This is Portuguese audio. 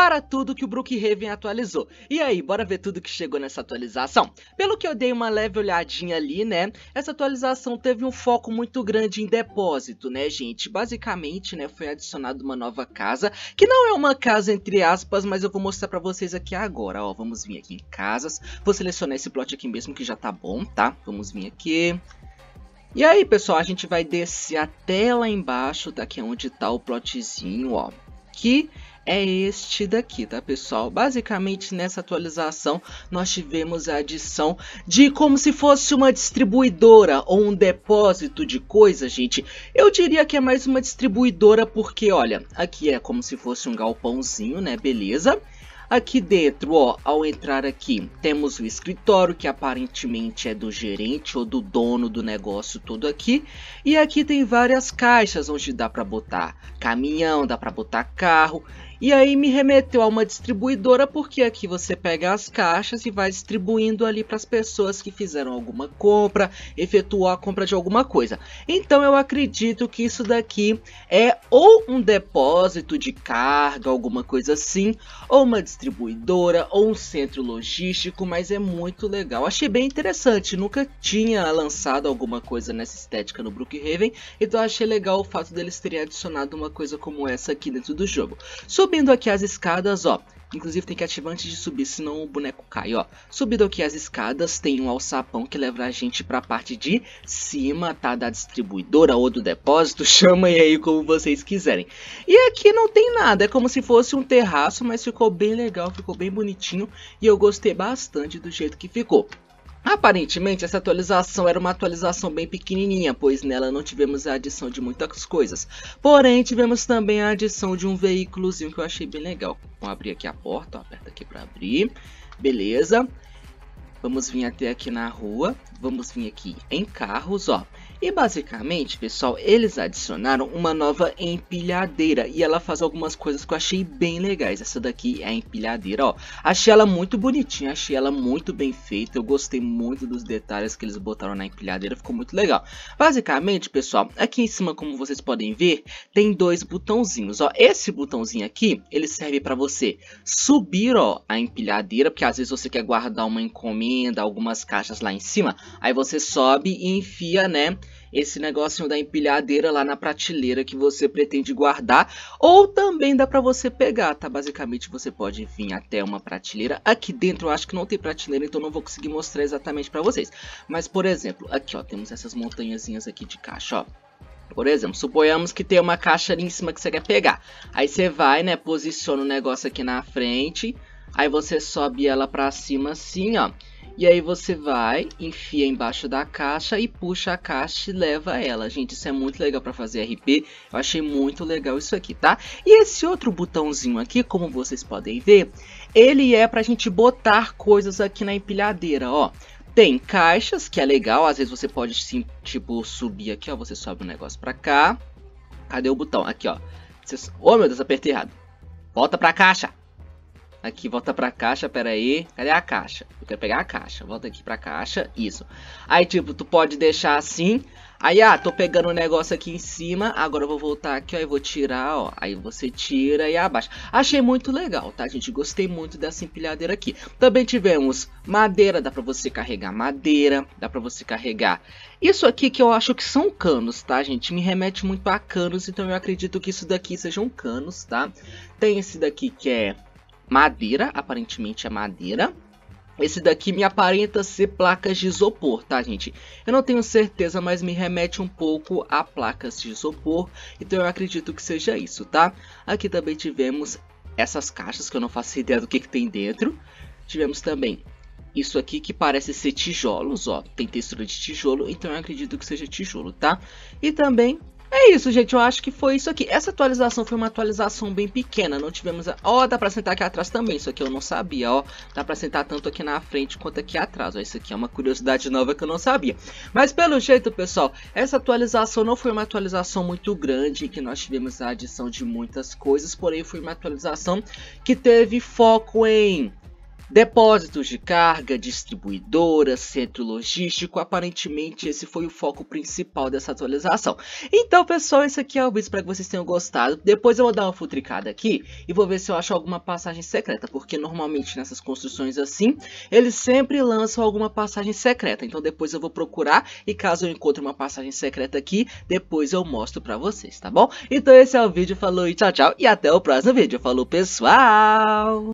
para tudo que o Brookhaven atualizou. E aí, bora ver tudo que chegou nessa atualização? Pelo que eu dei uma leve olhadinha ali, né, essa atualização teve um foco muito grande em depósito, né, gente? Basicamente, né, foi adicionado uma nova casa, que não é uma casa entre aspas, mas eu vou mostrar pra vocês aqui agora, ó. Vamos vir aqui em casas, vou selecionar esse plot aqui mesmo que já tá bom, tá? Vamos vir aqui, e aí, pessoal, a gente vai descer até lá embaixo, daqui é onde tá o plotzinho, ó. Que é este daqui, tá pessoal? Basicamente nessa atualização nós tivemos a adição de como se fosse uma distribuidora ou um depósito de coisas, gente. Eu diria que é mais uma distribuidora porque, olha, aqui é como se fosse um galpãozinho, né? Beleza? Aqui dentro, ó, ao entrar aqui, temos o escritório, que aparentemente é do gerente ou do dono do negócio todo aqui. E aqui tem várias caixas onde dá para botar caminhão, dá para botar carro. E aí me remeteu a uma distribuidora, porque aqui você pega as caixas e vai distribuindo ali para as pessoas que fizeram alguma compra, efetuou a compra de alguma coisa. Então eu acredito que isso daqui é ou um depósito de carga, alguma coisa assim, ou uma distribuidora, ou um centro logístico, mas é muito legal. Achei bem interessante, nunca tinha lançado alguma coisa nessa estética no Brookhaven, então achei legal o fato deles terem adicionado uma coisa como essa aqui dentro do jogo. Sobre Subindo aqui as escadas, ó, Inclusive tem que ativar antes de subir, senão o boneco cai, ó. Subindo aqui as escadas, tem um alçapão que leva a gente pra parte de cima, tá? Da distribuidora ou do depósito, chama aí como vocês quiserem. E aqui não tem nada, é como se fosse um terraço, mas ficou bem legal, ficou bem bonitinho. E eu gostei bastante do jeito que ficou. Aparentemente, essa atualização era uma atualização bem pequenininha, pois nela não tivemos a adição de muitas coisas. Porém, tivemos também a adição de um veículozinho que eu achei bem legal. Vamos abrir aqui a porta, aperta aqui para abrir. Beleza. Vamos vir até aqui na rua, vamos vir aqui em carros, ó. E basicamente, pessoal, eles adicionaram uma nova empilhadeira e ela faz algumas coisas que eu achei bem legais. Essa daqui é a empilhadeira, ó. Achei ela muito bonitinha, achei ela muito bem feita. Eu gostei muito dos detalhes que eles botaram na empilhadeira, ficou muito legal. Basicamente, pessoal, aqui em cima, como vocês podem ver, tem dois botãozinhos, ó. Esse botãozinho aqui, ele serve para você subir, ó, a empilhadeira, porque às vezes você quer guardar uma encomenda, algumas caixas lá em cima, aí você sobe e enfia, né, esse negócio da empilhadeira lá na prateleira que você pretende guardar, ou também dá para você pegar, tá? Basicamente você pode vir até uma prateleira, aqui dentro eu acho que não tem prateleira, então não vou conseguir mostrar exatamente para vocês, mas por exemplo, aqui ó, temos essas montanhazinhas aqui de caixa, ó, por exemplo, suponhamos que tem uma caixa ali em cima que você quer pegar. Aí você vai, né, posiciona o negócio aqui na frente, aí você sobe ela pra cima assim, ó. E aí você vai, enfia embaixo da caixa e puxa a caixa e leva ela. Gente, isso é muito legal para fazer RP. Eu achei muito legal isso aqui, tá? E esse outro botãozinho aqui, como vocês podem ver, ele é pra gente botar coisas aqui na empilhadeira, ó. Tem caixas, que é legal, às vezes você pode sim, tipo, subir aqui, ó, você sobe o um negócio pra cá. Cadê o botão? Aqui, ó. Ô Oh, meu Deus, apertei errado. Volta pra caixa. Aqui, volta pra caixa, pera aí. Cadê a caixa? Eu quero pegar a caixa. Volta aqui pra caixa, isso. Aí, tipo, tu pode deixar assim. Aí, ah, tô pegando um negócio aqui em cima. Agora eu vou voltar aqui, ó, e vou tirar, ó. Aí você tira e abaixa. Achei muito legal, tá, gente? Gostei muito dessa empilhadeira aqui. Também tivemos madeira, dá pra você carregar madeira. Dá pra você carregar... Isso aqui que eu acho que são canos, tá, gente? Me remete muito a canos, então eu acredito que isso daqui sejam canos, tá? Tem esse daqui que é madeira, aparentemente é madeira. Esse daqui me aparenta ser placas de isopor, tá gente? Eu não tenho certeza, mas me remete um pouco a placas de isopor, então eu acredito que seja isso, tá? Aqui também tivemos essas caixas que eu não faço ideia do que, que tem dentro. Tivemos também isso aqui que parece ser tijolos, ó, tem textura de tijolo, então eu acredito que seja tijolo, tá? E também é isso, gente. Eu acho que foi isso aqui. Essa atualização foi uma atualização bem pequena. Não tivemos. A... Ó, dá pra sentar aqui atrás também. Isso aqui eu não sabia, ó. Dá pra sentar tanto aqui na frente quanto aqui atrás. Ó, isso aqui é uma curiosidade nova que eu não sabia. Mas pelo jeito, pessoal, essa atualização não foi uma atualização muito grande. Que nós tivemos a adição de muitas coisas. Porém, foi uma atualização que teve foco em Depósitos de carga, distribuidora, centro logístico, aparentemente esse foi o foco principal dessa atualização. Então, pessoal, esse aqui é o vídeo, espero que vocês tenham gostado. Depois eu vou dar uma futricada aqui e vou ver se eu acho alguma passagem secreta, porque normalmente nessas construções assim, eles sempre lançam alguma passagem secreta. Então depois eu vou procurar e caso eu encontre uma passagem secreta aqui, depois eu mostro pra vocês, tá bom? Então esse é o vídeo, falou e tchau, tchau, e até o próximo vídeo. Falou, pessoal!